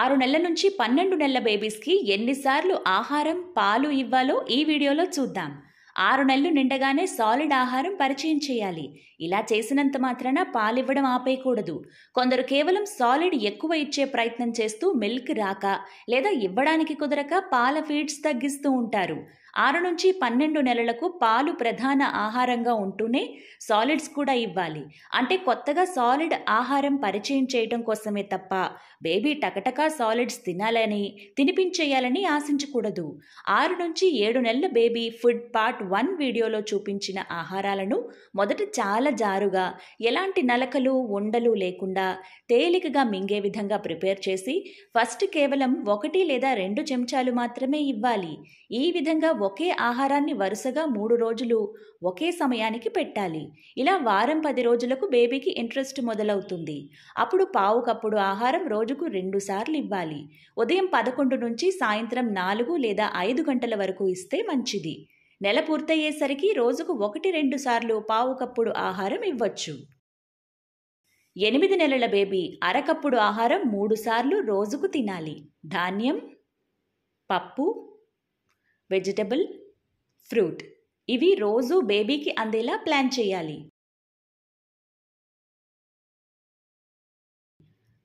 ఆరు నెలల నుంచి పన్నెండు నెలల బేబీస్కి ఎన్నిసార్లు ఆహారం పాలు ఇవ్వాలో ఈ వీడియోలో చూద్దాం ఆరు నెలలు నిండగానే సాలిడ్ ఆహారం పరిచయం చేయాలి ఇలా చేసినంత మాత్రాన పాలివ్వడం ఆపేయకూడదు కొందరు కేవలం సాలిడ్ ఎక్కువ ఇచ్చే ప్రయత్నం చేస్తూ మిల్క్ రాక లేదా ఇవ్వడానికి కుదరక పాల ఫీడ్స్ తగ్గిస్తూ ఉంటారు ఆరు నుంచి పన్నెండు నెలలకు పాలు ప్రధాన ఆహారంగా ఉంటూనే సాలిడ్స్ కూడా ఇవ్వాలి అంటే కొత్తగా సాలిడ్ ఆహారం పరిచయం చేయడం కోసమే తప్ప బేబీ టకటకా సాలిడ్స్ తినాలని తినిపించేయాలని ఆశించకూడదు ఆరు నుంచి ఏడు నెలల బేబీ ఫుడ్ పార్ట్ వన్ వీడియోలో చూపించిన ఆహారాలను మొదట చాలా జారుగా ఎలాంటి నలకలు ఉండలు లేకుండా తేలికగా మింగే విధంగా ప్రిపేర్ చేసి ఫస్ట్ కేవలం ఒకటి లేదా రెండు చెంచాలు మాత్రమే ఇవ్వాలి ఈ విధంగా ఒకే ఆహారాన్ని వరుసగా మూడు రోజులు ఒకే సమయానికి పెట్టాలి ఇలా వారం పది రోజులకు బేబీకి ఇంట్రెస్ట్ మొదలవుతుంది అప్పుడు పావు కప్పుడు ఆహారం రోజుకు రెండు సార్లు ఇవ్వాలి ఉదయం పదకొండు నుంచి సాయంత్రం నాలుగు లేదా ఐదు గంటల వరకు ఇస్తే మంచిది నెల పూర్తయ్యేసరికి రోజుకు ఒకటి రెండు సార్లు పావు కప్పుడు ఆహారం ఇవ్వచ్చు ఎనిమిది నెలల బేబీ అరకప్పుడు ఆహారం మూడుసార్లు రోజుకు తినాలి ధాన్యం పప్పు వెజిటబుల్ ఫ్రూట్ ఇవి రోజు బేబీకి అందేలా ప్లాన్ చేయాలి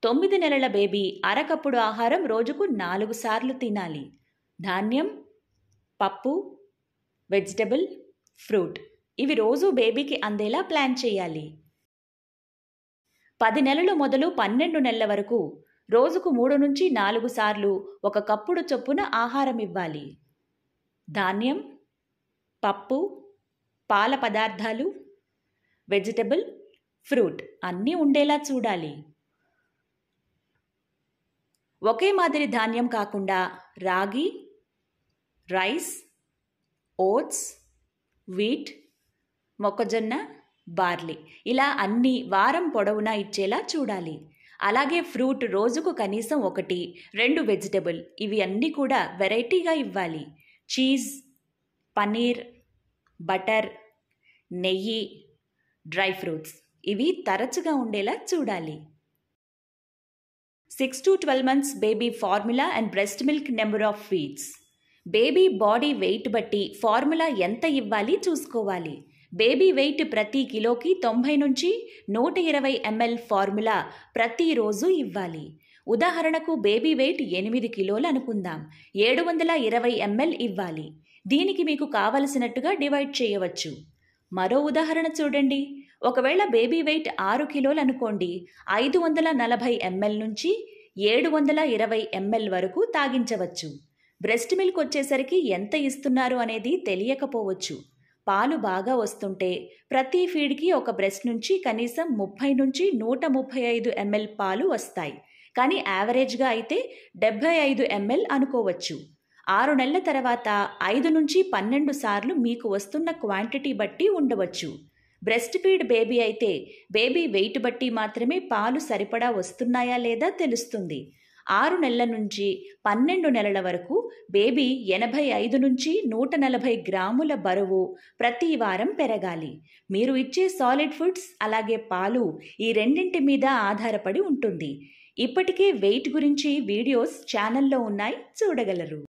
తొమ్మిది నెలల బేబీ అరకప్పుడు ఆహారం రోజుకు నాలుగు సార్లు తినాలి ధాన్యం పప్పు వెజిటబుల్ ఫ్రూట్ ఇవి రోజు బేబీకి అందేలా ప్లాన్ చేయాలి పది నెలలు మొదలు పన్నెండు నెలల వరకు రోజుకు మూడు నుంచి నాలుగు సార్లు ఒక కప్పుడు చొప్పున ఆహారం ఇవ్వాలి ధాన్యం పప్పు పాల పదార్థాలు వెజిటబుల్ ఫ్రూట్ అన్నీ ఉండేలా చూడాలి ఒకే మాదిరి ధాన్యం కాకుండా రాగి రైస్ ఓట్స్ వీట్ మొక్కజొన్న బార్లీ ఇలా అన్ని వారం పొడవునా ఇచ్చేలా చూడాలి అలాగే ఫ్రూట్ రోజుకు కనీసం ఒకటి రెండు వెజిటబుల్ ఇవి అన్నీ కూడా వెరైటీగా ఇవ్వాలి చీజ్ పనీర్ బటర్ నెయ్యి డ్రై ఫ్రూట్స్ ఇవి తరచుగా ఉండేలా చూడాలి six to twelve months baby formula and breast milk number of feeds baby body weight బట్టి ఫార్ములా ఎంత ఇవ్వాలి చూసుకోవాలి బేబీ వెయిట్ ప్రతి కిలోకి తొంభై నుంచి నూట ఇరవై ఎంఎల్ ఫార్ములా ప్రతిరోజు ఇవ్వాలి ఉదాహరణకు బేబీ వెయిట్ ఎనిమిది కిలోలు అనుకుందాం ఏడు వందల ఇరవై ఎంఎల్ ఇవ్వాలి దీనికి మీకు కావలసినట్టుగా డివైడ్ చేయవచ్చు మరో ఉదాహరణ చూడండి ఒకవేళ బేబీ వెయిట్ ఆరు కిలోలు అనుకోండి ఐదు వందల నలభై ఎంఎల్ నుంచి ఏడు వందల ఇరవై ఎంఎల్ వరకు తాగించవచ్చు బ్రెస్ట్ మిల్క్ వచ్చేసరికి ఎంత ఇస్తున్నారు అనేది తెలియకపోవచ్చు పాలు బాగా వస్తుంటే ప్రతి ఫీడ్కి ఒక బ్రెస్ట్ నుంచి కనీసం ముప్పై నుంచి నూట ముప్పై ఐదు ఎంఎల్ పాలు వస్తాయి కానీ యావరేజ్గా అయితే డెబ్బై ఐదు ఎంఎల్ అనుకోవచ్చు ఆరు నెలల తర్వాత ఐదు నుంచి పన్నెండు సార్లు మీకు వస్తున్న క్వాంటిటీ బట్టి ఉండవచ్చు బ్రెస్ట్ ఫీడ్ బేబీ అయితే బేబీ వెయిట్ బట్టి మాత్రమే పాలు సరిపడా వస్తున్నాయా లేదా తెలుస్తుంది ఆరు నెలల నుంచి పన్నెండు నెలల వరకు బేబీ ఎనభై ఐదు నుంచి నూట నలభై గ్రాముల బరువు ప్రతి వారం పెరగాలి మీరు ఇచ్చే సాలిడ్ ఫుడ్స్ అలాగే పాలు ఈ రెండింటి మీద ఆధారపడి ఉంటుంది ఇప్పటికే వెయిట్ గురించి వీడియోస్ ఛానల్లో ఉన్నాయి చూడగలరు